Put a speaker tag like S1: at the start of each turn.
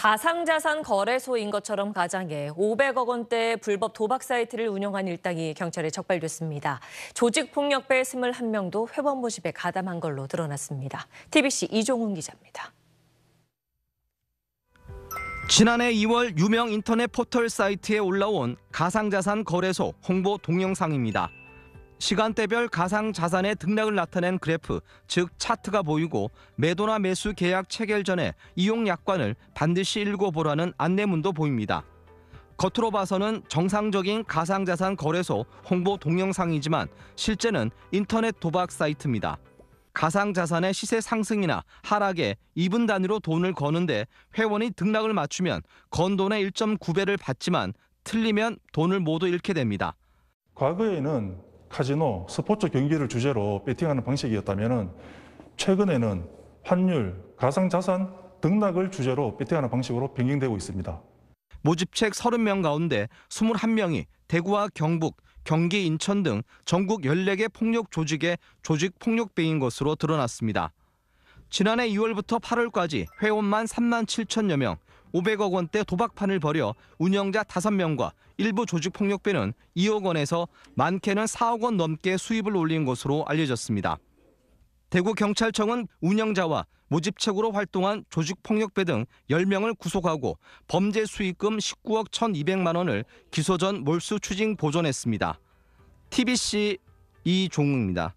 S1: 가상자산 거래소인 것처럼 가장해 500억 원대 불법 도박 사이트를 운영한 일당이 경찰에 적발됐습니다. 조직폭력배 21명도 회원 모집에 가담한 걸로 드러났습니다. TBC 이종훈 기자입니다.
S2: 지난해 2월 유명 인터넷 포털 사이트에 올라온 가상자산 거래소 홍보 동영상입니다. 시간대별 가상 자산의 등락을 나타낸 그래프, 즉 차트가 보이고 매도나 매수 계약 체결 전에 이용 약관을 반드시 읽어보라는 안내문도 보입니다. 겉으로 봐서는 정상적인 가상자산 거래소 홍보 동영상이지만 실제는 인터넷 도박 사이트입니다. 가상자산의 시세 상승이나 하락에 2분 단위로 돈을 거는데 회원이 등락을 맞추면 건 돈의 1.9배를 받지만 틀리면 돈을 모두 잃게 됩니다.
S3: 과거에는 카지노, 스포츠 경기를 주제로 배팅하는 방식이었다면 최근에는 환율, 가상자산 등락을 주제로
S2: 배팅하는 방식으로 변경되고 있습니다. 모집책 30명 가운데 21명이 대구와 경북, 경기, 인천 등 전국 14개 폭력 조직의 조직 폭력배인 것으로 드러났습니다. 지난해 2월부터 8월까지 회원만 3만 7천여 명, 500억 원대 도박판을 벌여 운영자 5명과 일부 조직 폭력배는 2억 원에서 많게는 4억 원 넘게 수입을 올린 것으로 알려졌습니다. 대구 경찰청은 운영자와 모집책으로 활동한 조직 폭력배 등 10명을 구속하고 범죄 수익금 19억 1,200만 원을 기소 전 몰수 추징 보존했습니다. TBC 이종욱입니다.